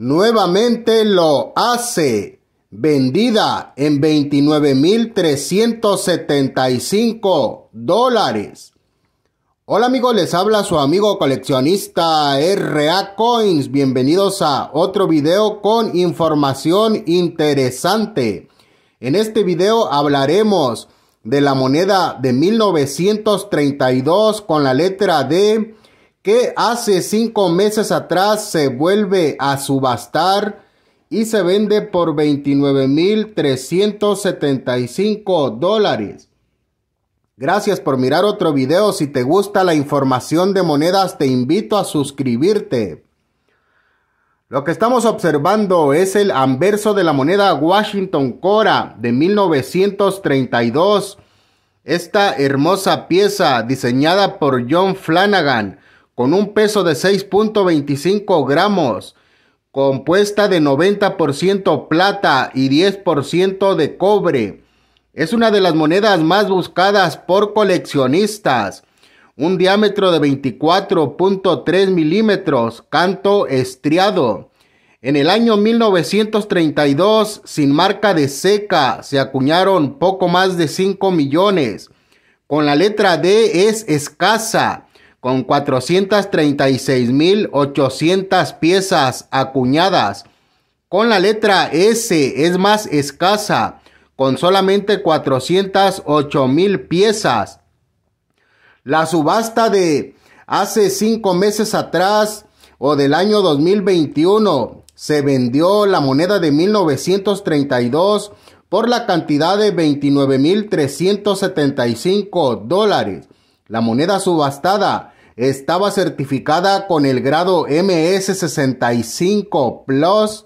nuevamente lo hace, vendida en 29.375 dólares. Hola amigos, les habla su amigo coleccionista RA Coins. Bienvenidos a otro video con información interesante. En este video hablaremos de la moneda de 1932 con la letra D que hace cinco meses atrás se vuelve a subastar y se vende por 29.375 dólares. Gracias por mirar otro video. Si te gusta la información de monedas, te invito a suscribirte. Lo que estamos observando es el anverso de la moneda Washington Cora de 1932. Esta hermosa pieza diseñada por John Flanagan con un peso de 6.25 gramos, compuesta de 90% plata y 10% de cobre. Es una de las monedas más buscadas por coleccionistas. Un diámetro de 24.3 milímetros, canto estriado. En el año 1932, sin marca de seca, se acuñaron poco más de 5 millones. Con la letra D es escasa con 436.800 piezas acuñadas, con la letra S es más escasa, con solamente 408.000 piezas. La subasta de hace cinco meses atrás o del año 2021 se vendió la moneda de 1932 por la cantidad de 29.375 dólares. La moneda subastada estaba certificada con el grado MS65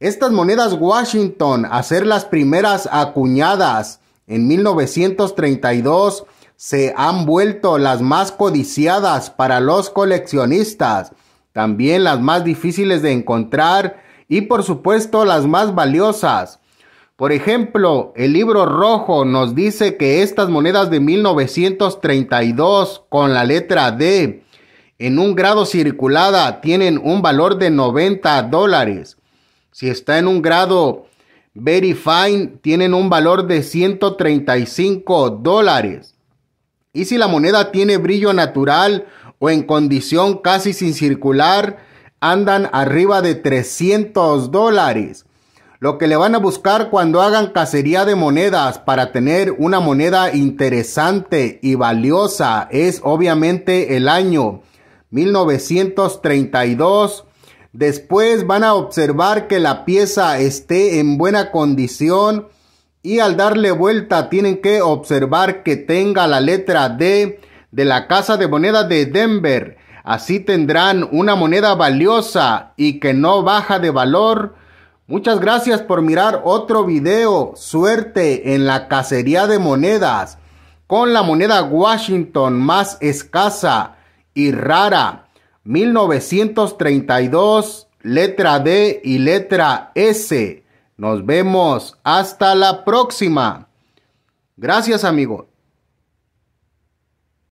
Estas monedas Washington, a ser las primeras acuñadas en 1932, se han vuelto las más codiciadas para los coleccionistas, también las más difíciles de encontrar y por supuesto las más valiosas. Por ejemplo, el libro rojo nos dice que estas monedas de 1932 con la letra D en un grado circulada tienen un valor de 90 dólares. Si está en un grado very fine, tienen un valor de 135 dólares. Y si la moneda tiene brillo natural o en condición casi sin circular, andan arriba de 300 dólares. Lo que le van a buscar cuando hagan cacería de monedas para tener una moneda interesante y valiosa es obviamente el año 1932. Después van a observar que la pieza esté en buena condición y al darle vuelta tienen que observar que tenga la letra D de la Casa de Moneda de Denver. Así tendrán una moneda valiosa y que no baja de valor Muchas gracias por mirar otro video. Suerte en la cacería de monedas con la moneda Washington más escasa y rara. 1932, letra D y letra S. Nos vemos hasta la próxima. Gracias amigos.